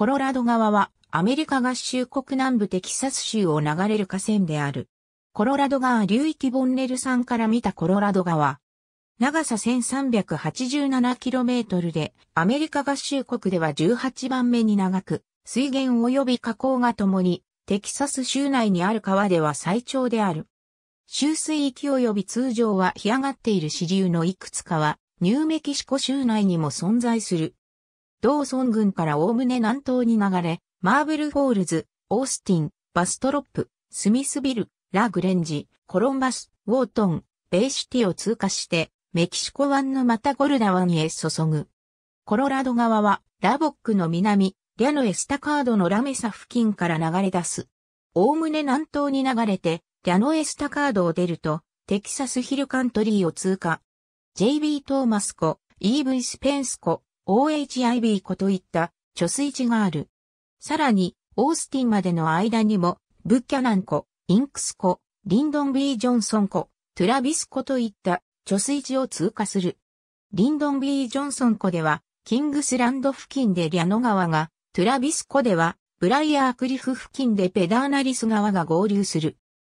コロラド川はアメリカ合衆国南部テキサス州を流れる河川である。コロラド川流域ボンネル山から見たコロラド川。長さ 1387km で、アメリカ合衆国では18番目に長く、水源及び河口がともに、テキサス州内にある川では最長である。周水域及び通常は干上がっている支流のいくつかは、ニューメキシコ州内にも存在する。ドーソン郡からおおむね南東に流れ、マーブルフォールズ、オースティン、バストロップ、スミスビル、ラグレンジ、コロンバス、ウォートン、ベイシティを通過して、メキシコ湾のまたゴルダ湾へ注ぐ。コロラド川は、ラボックの南、リャノエスタカードのラメサ付近から流れ出す。おおむね南東に流れて、リャノエスタカードを出ると、テキサスヒルカントリーを通過。JB トーマス湖、EV スペンス湖、OHIB 湖といった貯水池がある。さらに、オースティンまでの間にも、ブッキャナン湖、インクス湖、リンドンビー・ジョンソン湖、トゥラビス湖といった貯水池を通過する。リンドンビー・ジョンソン湖では、キングスランド付近でリャノ川が、トゥラビス湖では、ブライヤークリフ付近でペダーナリス川が合流する。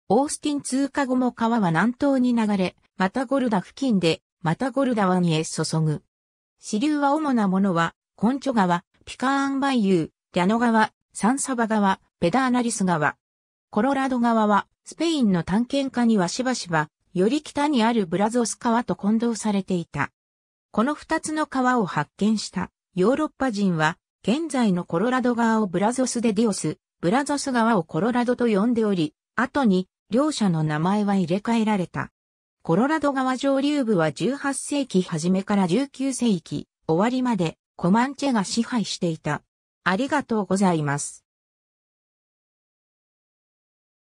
オースティン通過後も川は南東に流れ、またゴルダ付近で、またゴルダ湾へ注ぐ。支流は主なものは、コンチョ川、ピカーンバイユー、リャノ川、サンサバ川、ペダーナリス川。コロラド川は、スペインの探検家にはしばしば、より北にあるブラゾス川と混同されていた。この二つの川を発見したヨーロッパ人は、現在のコロラド川をブラゾスでディオス、ブラゾス川をコロラドと呼んでおり、後に両者の名前は入れ替えられた。コロラド川上流部は18世紀初めから19世紀終わりまでコマンチェが支配していた。ありがとうございます。